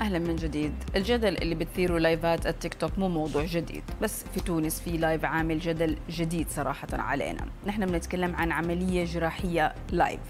اهلا من جديد الجدل اللي بتثيره لايفات التيك توك مو موضوع جديد بس في تونس في لايف عامل جدل جديد صراحه علينا نحن بنتكلم عن عمليه جراحيه لايف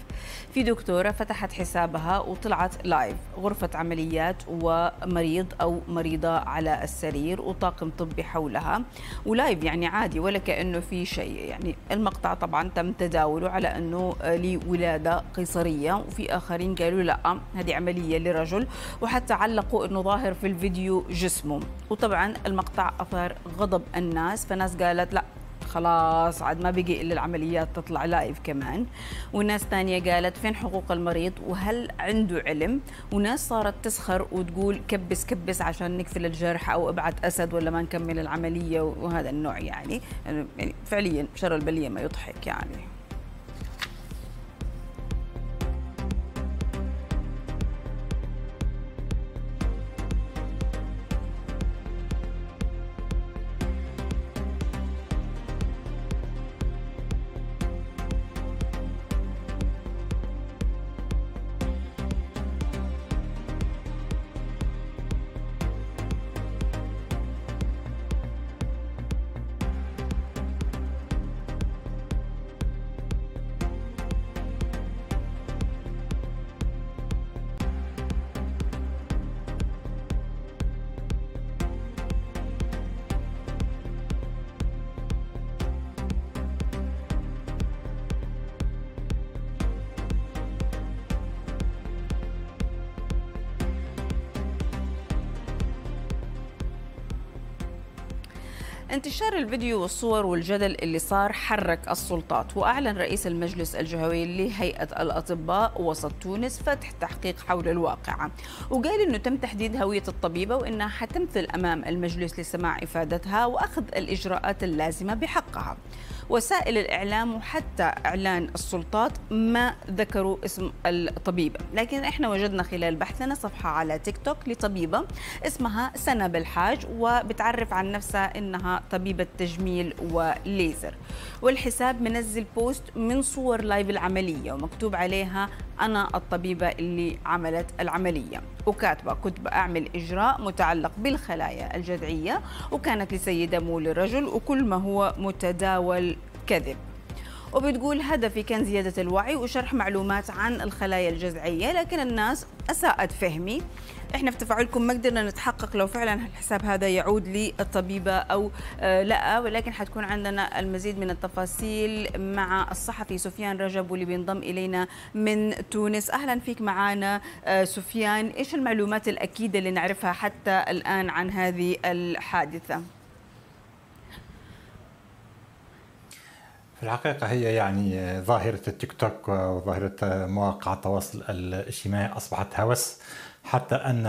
في دكتوره فتحت حسابها وطلعت لايف غرفه عمليات ومريض او مريضه على السرير وطاقم طبي حولها ولايف يعني عادي ولا كانه في شيء يعني المقطع طبعا تم تداوله على انه لولاده قيصريه وفي اخرين قالوا لا هذه عمليه لرجل وحتى علق علقوا انه ظاهر في الفيديو جسمه وطبعا المقطع اثار غضب الناس فناس قالت لا خلاص عاد ما بقي الا العمليات تطلع لايف كمان وناس ثانيه قالت فين حقوق المريض وهل عنده علم وناس صارت تسخر وتقول كبس كبس عشان نقفل الجرح او ابعت اسد ولا ما نكمل العمليه وهذا النوع يعني, يعني فعليا شر البليه ما يضحك يعني انتشار الفيديو والصور والجدل اللي صار حرك السلطات وأعلن رئيس المجلس الجهوي لهيئة الأطباء وسط تونس فتح تحقيق حول الواقعة وقال أنه تم تحديد هوية الطبيبة وأنها حتمثل أمام المجلس لسماع إفادتها وأخذ الإجراءات اللازمة بحقها وسائل الإعلام وحتى إعلان السلطات ما ذكروا اسم الطبيبة لكن إحنا وجدنا خلال بحثنا صفحة على تيك توك لطبيبة اسمها سنة بالحاج وبتعرف عن نفسها إنها طبيبة تجميل وليزر والحساب منزل بوست من صور لايف العملية ومكتوب عليها أنا الطبيبة اللي عملت العملية وكاتبة كنت أعمل إجراء متعلق بالخلايا الجذعية وكانت لسيدة مو للرجل وكل ما هو متداول كذب وبتقول هدفي كان زيادة الوعي وشرح معلومات عن الخلايا الجذعية لكن الناس أساءت فهمي احنا في تفاعلكم ما قدرنا نتحقق لو فعلا الحساب هذا يعود للطبيبه او آه، لا ولكن حتكون عندنا المزيد من التفاصيل مع الصحفي سفيان رجب واللي بينضم الينا من تونس اهلا فيك معنا آه، سفيان ايش المعلومات الاكيده اللي نعرفها حتى الان عن هذه الحادثه في الحقيقة هي يعني ظاهرة التيك توك وظاهرة مواقع التواصل الاجتماعي أصبحت هوس حتى أن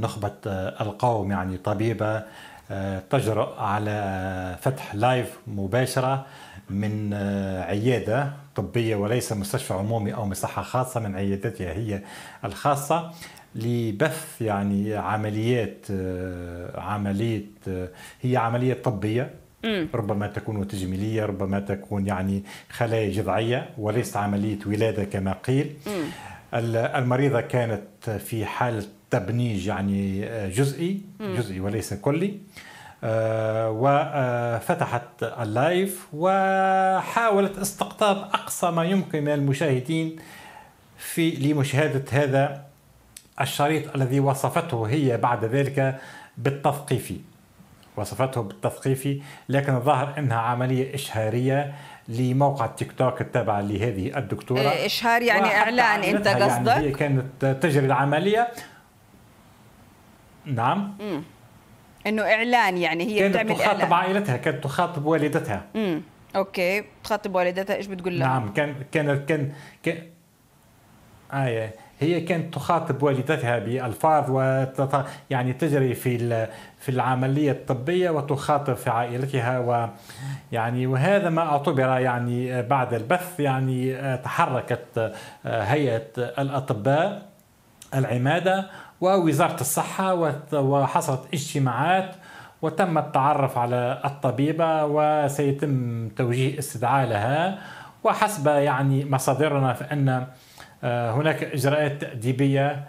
نخبة القوم يعني طبيبة آه، تجرؤ على فتح لايف مباشرة من آه، عيادة طبية وليس مستشفى عمومي أو مصحة خاصة من عيادتها هي الخاصة لبث يعني عمليات آه، عملية هي عملية طبية ربما تكون تجميلية ربما تكون يعني خلايا جذعية وليست عملية ولادة كما قيل المريضة كانت في حالة تبنيج يعني آه، جزئي جزئي وليس كلي آه، وفتحت آه، اللايف وحاولت استقطاب أقصى ما يمكن من المشاهدين في لمشاهدة هذا الشريط الذي وصفته هي بعد ذلك بالتثقيفي وصفته بالتثقيفي لكن الظاهر انها عمليه اشهاريه لموقع تيك توك التابع لهذه الدكتوره إيه، اشهار يعني اعلان انت يعني قصدك يعني هي كانت تجري العمليه نعم مم. انه اعلان يعني هي كانت بتعمل تخاطب إعلان. عائلتها كانت تخاطب والدتها امم اوكي تخاطب والدتها ايش بتقول لها نعم كان كان كان, كان... آه هي كانت تخاطب والدتها بألفاظ وتط... يعني تجري في في العملية الطبية وتخاطب في عائلتها و يعني وهذا ما اعتبر يعني بعد البث يعني آه، تحركت آه، هيئة الأطباء العمادة ووزارة الصحة وحصلت اجتماعات وتم التعرف على الطبيبة وسيتم توجيه استدعاء لها وحسب يعني مصادرنا فإن آه، هناك إجراءات تأديبية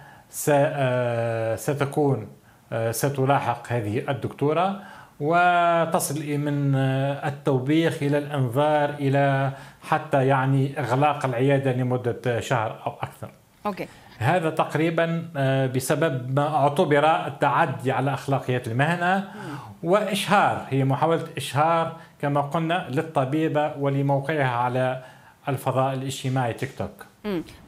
آه، ستكون آه، ستلاحق هذه الدكتورة وتصل من التوبيخ إلى الإنذار إلى حتى يعني إغلاق العيادة لمدة شهر أو أكثر أوكي. هذا تقريبا بسبب ما اعتبر التعدي على اخلاقيات المهنه واشهار هي محاوله اشهار كما قلنا للطبيبه ولموقعها على الفضاء الاجتماعي تيك توك.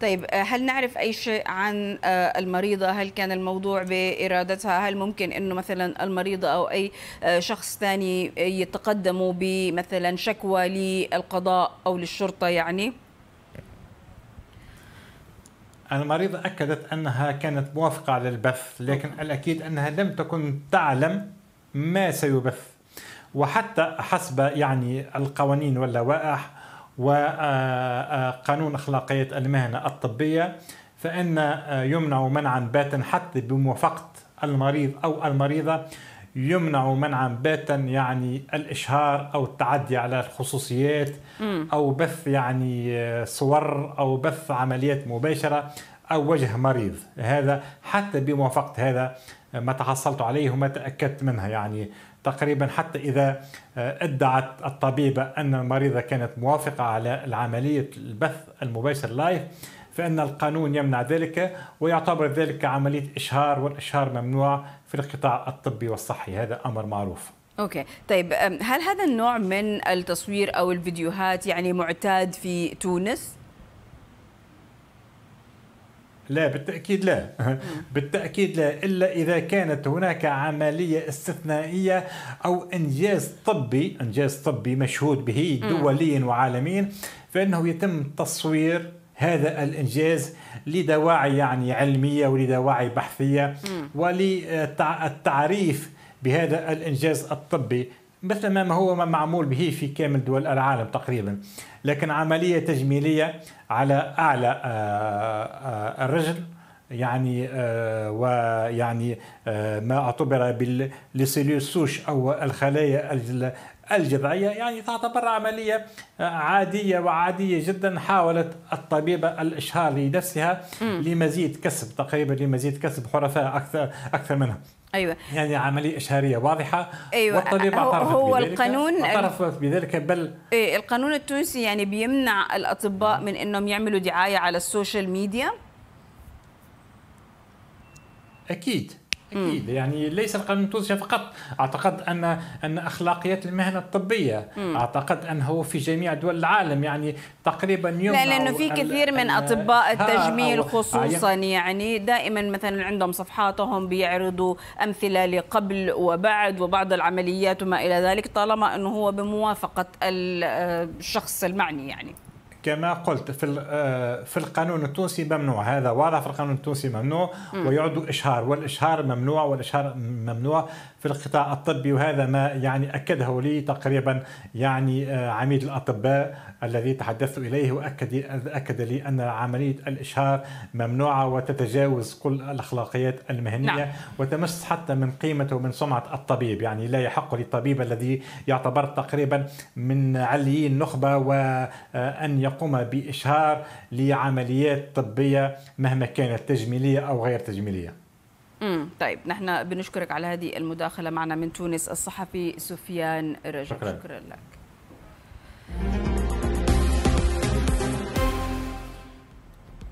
طيب آه، هل نعرف أي شيء عن آه، المريضة هل كان الموضوع بإرادتها هل ممكن أنه مثلا المريضة أو أي آه، شخص ثاني يتقدموا بمثلا شكوى للقضاء أو للشرطة يعني المريضة أكدت أنها كانت موافقة على البث لكن الأكيد أنها لم تكن تعلم ما سيبث وحتى حسب يعني القوانين واللوائح وقانون أخلاقية المهنة الطبية فإن آه، يمنع منعا باتا حتى بموافقة المريض أو المريضة يمنع منعا باتا يعني الإشهار أو التعدي على الخصوصيات أو بث يعني آه، صور أو بث عمليات مباشرة أو وجه مريض هذا حتى بموافقة هذا آه، ما تحصلت عليه وما تأكدت منها يعني تقريبا حتى إذا آه، ادعت الطبيبة أن المريضة كانت موافقة على العملية البث المباشر لايف فإن القانون يمنع ذلك ويعتبر ذلك عملية إشهار والإشهار ممنوع في القطاع الطبي والصحي هذا أمر معروف اوكي طيب هل هذا النوع من التصوير او الفيديوهات يعني معتاد في تونس لا بالتأكيد لا بالتأكيد لا إلا إذا كانت هناك عملية استثنائية أو إنجاز طبي إنجاز طبي مشهود به دوليا وعالميا فإنه يتم تصوير هذا الإنجاز لدواعي يعني علمية ولدواعي بحثية وللتعريف بهذا الإنجاز الطبي مثل ما هو معمول به في كامل دول العالم تقريبا لكن عملية تجميلية على أعلى آه، آه، الرجل يعني آه ويعني آه ما اعتبر سوش او الخلايا الجذعيه يعني تعتبر عمليه آه، عاديه وعاديه جدا حاولت الطبيبه الاشهار لنفسها لمزيد كسب تقريبا لمزيد كسب حرفاء اكثر اكثر منها ايوه يعني عمليه اشهاريه واضحه ايوه والطبيب هو, هو القانون اعترفت بذلك بل إيه القانون التونسي يعني بيمنع الاطباء نعم. من انهم يعملوا دعايه على السوشيال ميديا اكيد اكيد يعني ليس القانون التونسي فقط اعتقد ان ان اخلاقيات المهنه الطبيه مم. اعتقد انه في جميع دول العالم يعني تقريبا يوم لا لانه في كثير من اطباء التجميل خصوصا آه، يعني, يعني دائما مثلا عندهم صفحاتهم بيعرضوا امثله لقبل وبعد وبعض العمليات وما الى ذلك طالما انه هو بموافقه آه، الشخص المعني يعني كما قلت في آه، في القانون التونسي ممنوع هذا واضح في القانون التونسي ممنوع ويعد اشهار والاشهار ممنوع والاشهار ممنوع في القطاع الطبي وهذا ما يعني اكده لي تقريبا يعني آه، عميد الاطباء الذي تحدثت اليه واكد اكد لي ان عمليه الاشهار ممنوعه وتتجاوز كل الاخلاقيات المهنيه نعم. وتمس حتى من قيمته ومن سمعه الطبيب يعني لا يحق للطبيب الذي يعتبر تقريبا من عليين نخبه وان آه، يقوم يقوم بإشهار لعمليات طبية مهما كانت تجميلية أو غير تجميلية امم طيب نحن بنشكرك على هذه المداخله معنا من تونس الصحفي سفيان رجب شكرا, شكرا لك Thank you.